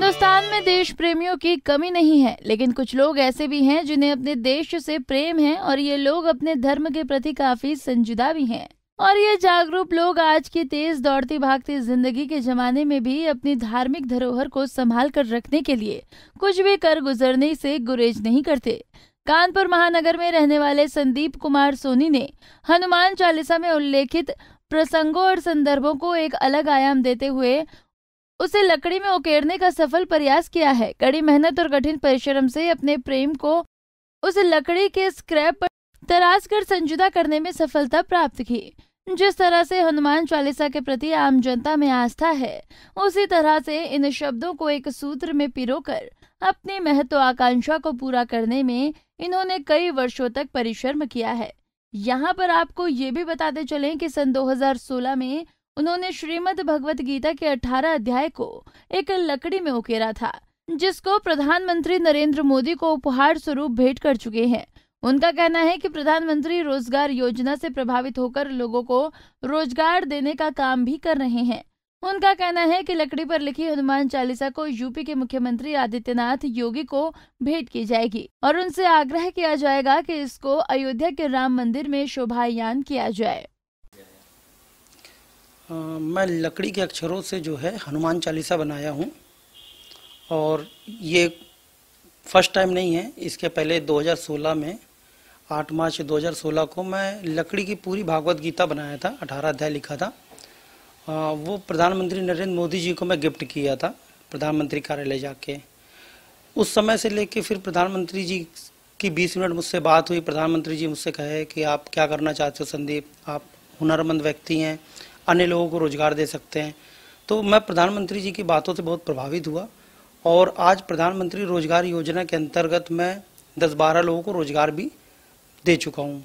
हिंदुस्तान में देश प्रेमियों की कमी नहीं है लेकिन कुछ लोग ऐसे भी हैं जिन्हें अपने देश से प्रेम है और ये लोग अपने धर्म के प्रति काफी संजुदा भी हैं और ये जागरूक लोग आज की तेज दौड़ती भागती जिंदगी के जमाने में भी अपनी धार्मिक धरोहर को संभाल कर रखने के लिए कुछ भी कर गुजरने से गुरेज नहीं करते कानपुर महानगर में रहने वाले संदीप कुमार सोनी ने हनुमान चालीसा में उल्लेखित प्रसंगों और संदर्भों को एक अलग आयाम देते हुए उसे लकड़ी में उकेरने का सफल प्रयास किया है कड़ी मेहनत और कठिन परिश्रम से अपने प्रेम को उस लकड़ी के स्क्रैप पर तराश कर संजुदा करने में सफलता प्राप्त की जिस तरह से हनुमान चालीसा के प्रति आम जनता में आस्था है उसी तरह से इन शब्दों को एक सूत्र में पिरोकर अपनी महत्वाकांक्षा को पूरा करने में इन्होंने कई वर्षों तक परिश्रम किया है यहाँ पर आपको ये भी बताते चलें कि सन 2016 में उन्होंने श्रीमद भगवत गीता के 18 अध्याय को एक लकड़ी में उकेरा था जिसको प्रधानमंत्री नरेंद्र मोदी को उपहार स्वरूप भेंट कर चुके हैं उनका कहना है कि प्रधानमंत्री रोजगार योजना से प्रभावित होकर लोगों को रोजगार देने का काम भी कर रहे हैं उनका कहना है कि लकड़ी पर लिखी हनुमान चालीसा को यूपी के मुख्यमंत्री आदित्यनाथ योगी को भेंट की जाएगी और उनसे आग्रह किया जाएगा कि इसको अयोध्या के राम मंदिर में शोभायान किया जाए आ, मैं लकड़ी के अक्षरों से जो है हनुमान चालीसा बनाया हूँ और ये फर्स्ट टाइम नहीं है इसके पहले 2016 में 8 मार्च 2016 को मैं लकड़ी की पूरी भागवत गीता बनाया था 18 अध्याय लिखा था आ, वो प्रधानमंत्री नरेंद्र मोदी जी को मैं गिफ्ट किया था प्रधानमंत्री कार्यालय जाके उस समय से लेके फिर प्रधानमंत्री जी की 20 मिनट मुझसे बात हुई प्रधानमंत्री जी मुझसे कहे कि आप क्या करना चाहते हो संदीप आप हुनरमंद व्यक्ति हैं अन्य लोगों को रोजगार दे सकते हैं तो मैं प्रधानमंत्री जी की बातों से बहुत प्रभावित हुआ और आज प्रधानमंत्री रोजगार योजना के अंतर्गत मैं दस बारह लोगों को रोजगार भी दे चुका हूँ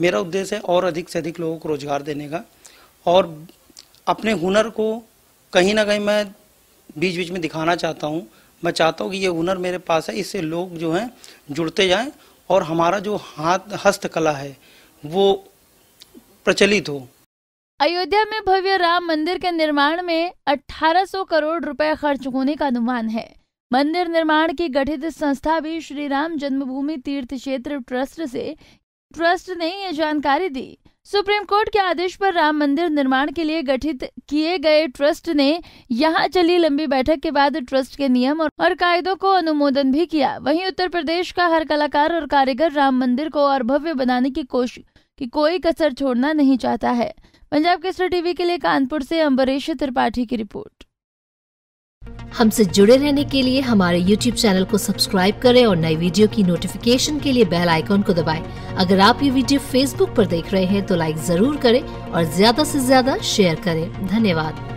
मेरा उद्देश्य है और अधिक से अधिक लोगों को रोजगार देने का और अपने हुनर को कहीं ना कहीं मैं बीच बीच में दिखाना चाहता हूँ मैं चाहता हूँ कि ये हुनर मेरे पास है इससे लोग जो हैं जुड़ते जाएं और हमारा जो हाथ हस्तकला है वो प्रचलित हो अयोध्या में भव्य राम मंदिर के निर्माण में 1800 करोड़ रुपए खर्च होने का अनुमान है मंदिर निर्माण की गठित संस्था भी श्री राम जन्मभूमि तीर्थ क्षेत्र ट्रस्ट से ट्रस्ट ने ये जानकारी दी सुप्रीम कोर्ट के आदेश पर राम मंदिर निर्माण के लिए गठित किए गए ट्रस्ट ने यहां चली लंबी बैठक के बाद ट्रस्ट के नियम और, और कायदों को अनुमोदन भी किया वहीं उत्तर प्रदेश का हर कलाकार और कारीगर राम मंदिर को और भव्य बनाने की कोशिश की कोई कसर छोड़ना नहीं चाहता है पंजाब केसरी टीवी के लिए कानपुर से अम्बरीश त्रिपाठी की रिपोर्ट हमसे जुड़े रहने के लिए हमारे YouTube चैनल को सब्सक्राइब करें और नई वीडियो की नोटिफिकेशन के लिए बेल आइकॉन को दबाएं। अगर आप ये वीडियो Facebook पर देख रहे हैं तो लाइक जरूर करें और ज्यादा से ज्यादा शेयर करें धन्यवाद